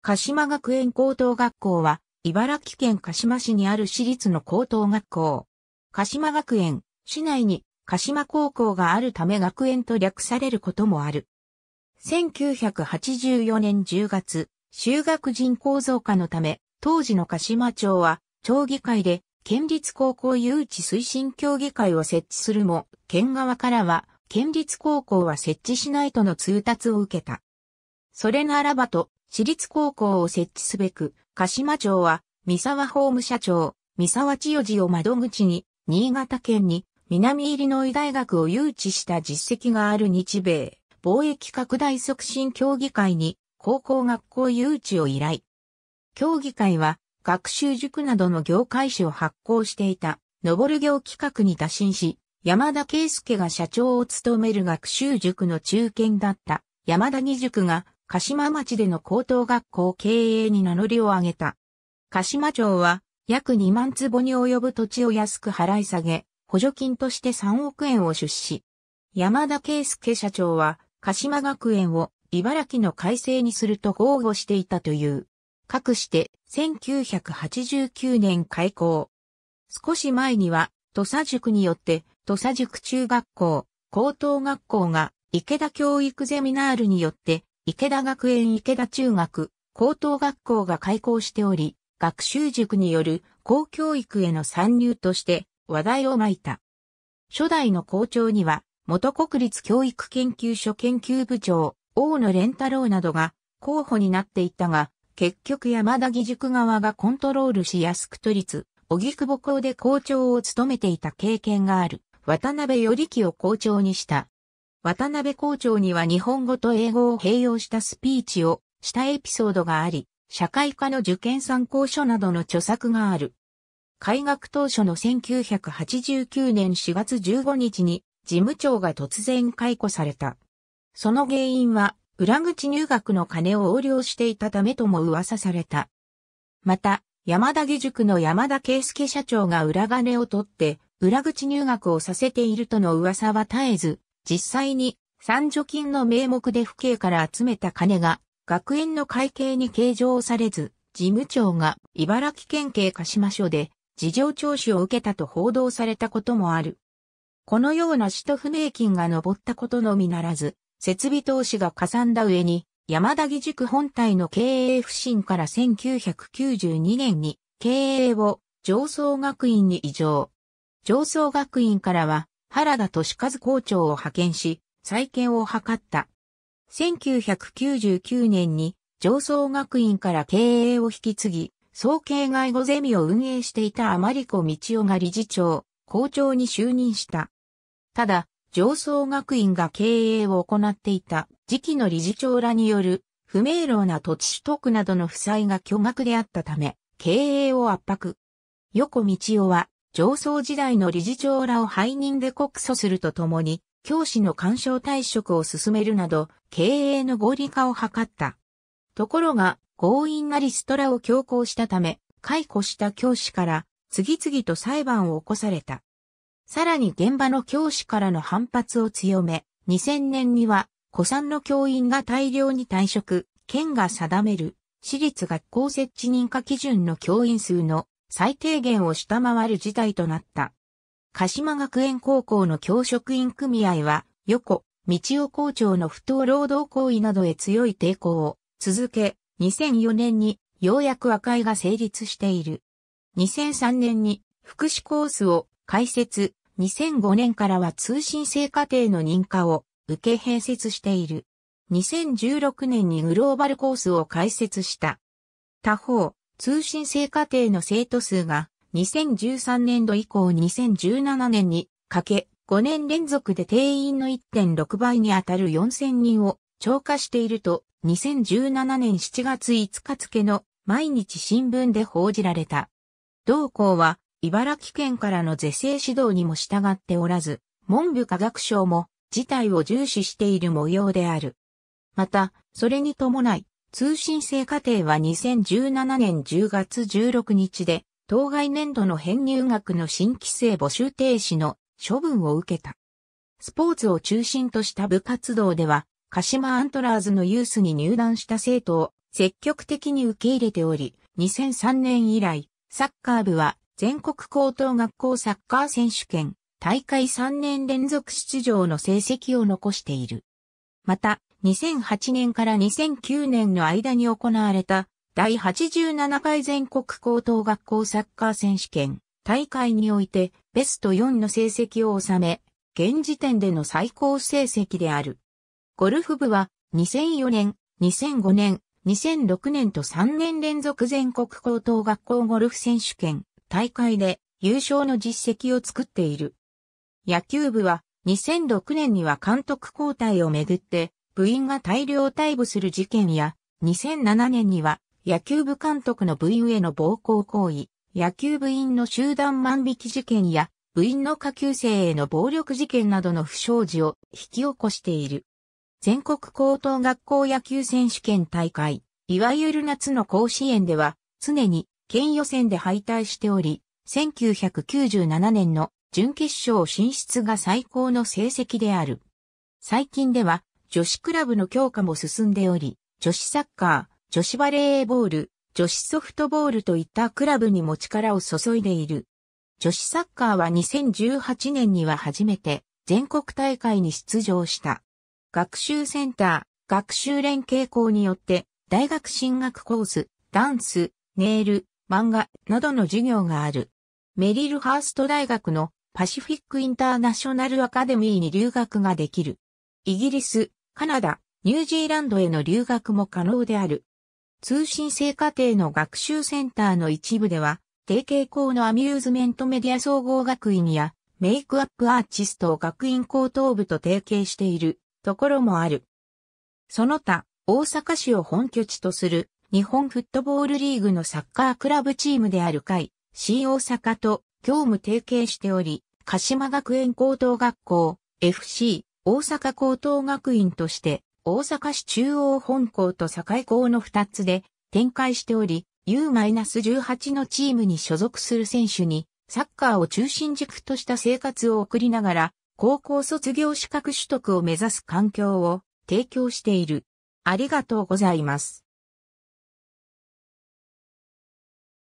鹿島学園高等学校は、茨城県鹿島市にある私立の高等学校。鹿島学園、市内に鹿島高校があるため学園と略されることもある。1984年10月、修学人口増加のため、当時の鹿島町は、町議会で、県立高校誘致推進協議会を設置するも、県側からは、県立高校は設置しないとの通達を受けた。それならばと、私立高校を設置すべく、鹿島町は、三沢法務社長、三沢千代寺を窓口に、新潟県に、南入りの医大学を誘致した実績がある日米、貿易拡大促進協議会に、高校学校誘致を依頼。協議会は、学習塾などの業界誌を発行していた、登る業企画に打診し、山田圭介が社長を務める学習塾の中堅だった、山田義塾が鹿島町での高等学校経営に名乗りを上げた。鹿島町は約2万坪に及ぶ土地を安く払い下げ、補助金として3億円を出資。山田圭介社長は鹿島学園を茨城の改正にすると豪語していたという。かくして1989年開校。少し前には土佐塾によって土佐塾中学校、高等学校が池田教育ゼミナールによって池田学園池田中学、高等学校が開校しており、学習塾による公教育への参入として話題を巻いた。初代の校長には、元国立教育研究所研究部長、大野蓮太郎などが候補になっていたが、結局山田義塾側がコントロールしやすく都立、荻窪校で校長を務めていた経験がある、渡辺頼きを校長にした。渡辺校長には日本語と英語を併用したスピーチをしたエピソードがあり、社会科の受験参考書などの著作がある。開学当初の1989年4月15日に事務長が突然解雇された。その原因は裏口入学の金を横領していたためとも噂された。また、山田義塾の山田圭介社長が裏金を取って裏口入学をさせているとの噂は絶えず、実際に、三助金の名目で府警から集めた金が、学園の会計に計上されず、事務長が茨城県警鹿島署で事情聴取を受けたと報道されたこともある。このような使途不明金が上ったことのみならず、設備投資がかさんだ上に、山田義塾本体の経営不振から1992年に経営を上層学院に移譲。上層学院からは原田敏和校長を派遣し、再建を図った。1999年に上層学院から経営を引き継ぎ、総計外語ゼミを運営していた甘利子道夫が理事長、校長に就任した。ただ、上層学院が経営を行っていた次期の理事長らによる不明朗な土地取得などの負債が巨額であったため、経営を圧迫。横道夫は上層時代の理事長らを背任で告訴するとともに、教師の干渉退職を進めるなど、経営の合理化を図った。ところが、強引なリストラを強行したため、解雇した教師から、次々と裁判を起こされた。さらに現場の教師からの反発を強め、2000年には、古参の教員が大量に退職、県が定める、私立学校設置認可基準の教員数の最低限を下回る事態となった。鹿島学園高校の教職員組合は、横、道夫校長の不当労働行為などへ強い抵抗を続け、2004年にようやく和解が成立している。2003年に福祉コースを開設、2005年からは通信制課程の認可を受け併設している。2016年にグローバルコースを開設した。他方、通信制課程の生徒数が2013年度以降2017年にかけ5年連続で定員の1.6倍にあたる4000人を超過していると2017年7月5日付の毎日新聞で報じられた。同校は茨城県からの是正指導にも従っておらず、文部科学省も事態を重視している模様である。また、それに伴い、通信制課程は2017年10月16日で、当該年度の編入学の新規制募集停止の処分を受けた。スポーツを中心とした部活動では、鹿島アントラーズのユースに入団した生徒を積極的に受け入れており、2003年以来、サッカー部は全国高等学校サッカー選手権大会3年連続出場の成績を残している。また、2008年から2009年の間に行われた第87回全国高等学校サッカー選手権大会においてベスト4の成績を収め、現時点での最高成績である。ゴルフ部は2004年、2005年、2006年と3年連続全国高等学校ゴルフ選手権大会で優勝の実績を作っている。野球部は2006年には監督交代をめぐって部員が大量逮捕する事件や、2007年には野球部監督の部員への暴行行為、野球部員の集団万引き事件や、部員の下級生への暴力事件などの不祥事を引き起こしている。全国高等学校野球選手権大会、いわゆる夏の甲子園では、常に県予選で敗退しており、1997年の準決勝進出が最高の成績である。最近では、女子クラブの強化も進んでおり、女子サッカー、女子バレーボール、女子ソフトボールといったクラブにも力を注いでいる。女子サッカーは2018年には初めて全国大会に出場した。学習センター、学習連携校によって大学進学コース、ダンス、ネイル、漫画などの授業がある。メリルハースト大学のパシフィックインターナショナルアカデミーに留学ができる。イギリス、カナダ、ニュージーランドへの留学も可能である。通信制課程の学習センターの一部では、提携校のアミューズメントメディア総合学院や、メイクアップアーチストを学院高等部と提携しているところもある。その他、大阪市を本拠地とする日本フットボールリーグのサッカークラブチームである会、C 大阪と業務提携しており、鹿島学園高等学校、FC、大阪高等学院として大阪市中央本校と堺校の2つで展開しており、U-18 のチームに所属する選手にサッカーを中心軸とした生活を送りながら高校卒業資格取得を目指す環境を提供している。ありがとうございます。